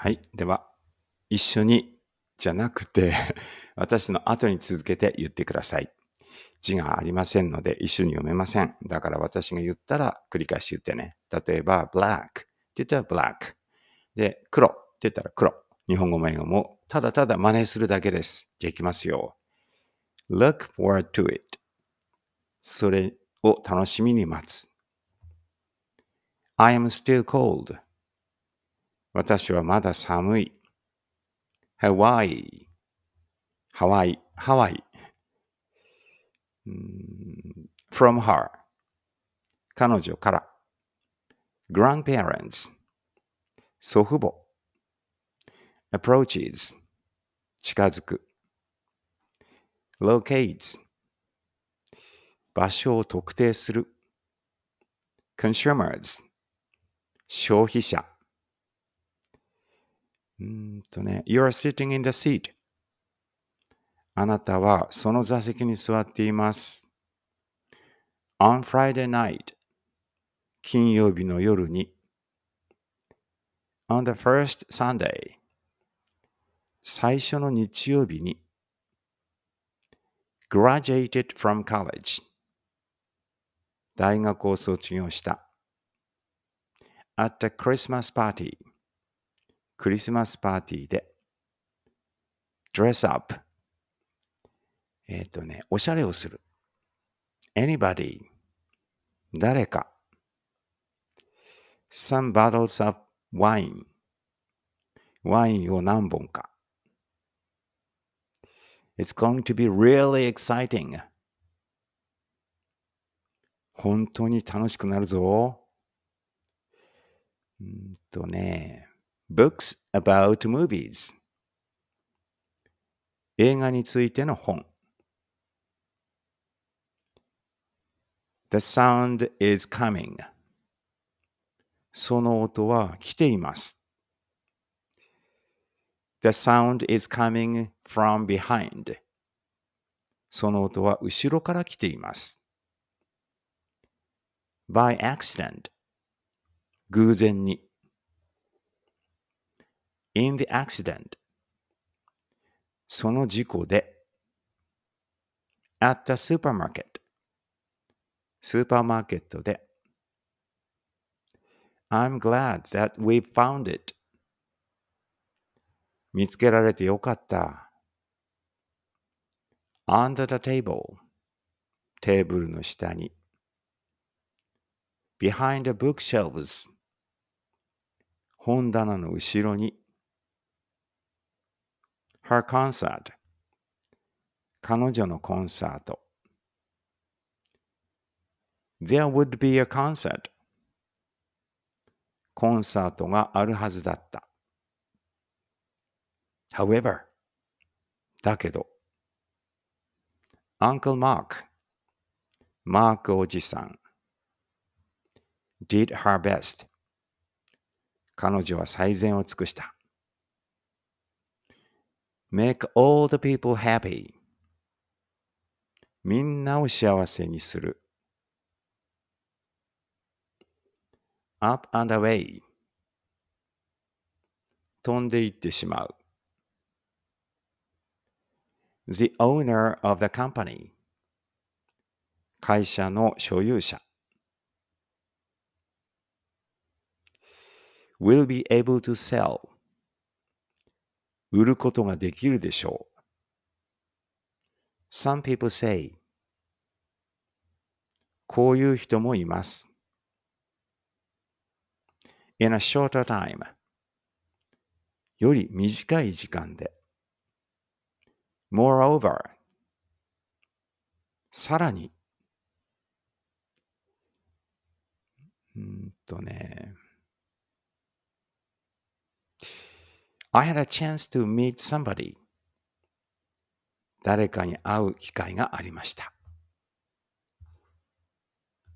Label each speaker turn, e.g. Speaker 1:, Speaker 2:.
Speaker 1: はい。では、一緒にじゃなくて、私の後に続けて言ってください。字がありませんので一緒に読めません。だから私が言ったら繰り返し言ってね。例えば、black って言ったら black。で、黒って言ったら黒。日本語も英語もただただ真似するだけです。じゃあいきますよ。look forward to it. それを楽しみに待つ。I am still cold. 私はまだ寒い。ハワイ。ハワイ。ハワイ。from her. 彼女から。grandparents. 祖父母。approaches. 近づく。locates. 場所を特定する。consumers. 消費者。うんとね、You are sitting in the seat. あなたはその座席に座っています。On Friday night. 金曜日の夜に。On the first Sunday. 最初の日曜日に。graduated from college 大学を卒業した at the Christmas party クリスマスパーティーで dress up えっ、ー、とね、おしゃれをする anybody 誰か some bottles of wine ワインを何本か It's going to be really exciting 本当に楽しくなるぞ。んんとね、Books about movies 映画についての本 The sound is coming その音は来ています The sound is coming from behind その音は後ろから来ています By accident 偶然に in the accident その事故で at the supermarket スーパーマーケットで I'm glad that we found it 見つけられてよかった under the table テーブルの下に behind the bookshelves 本棚の後ろに her concert 彼女のコンサート There would be a concert コンサートがあるはずだった However だけど Uncle Mark マークおじさん did her best 彼女は最善を尽くした make all the people happy みんなを幸せにする up and away 飛んでいってしまう the owner of the company 会社の所有者 will be able to sell 売ることができるでしょう。Some people say こういう人もいます。in a shorter time より短い時間で moreover さらにうんとね I had a chance to meet somebody. 誰かに会う機会がありました。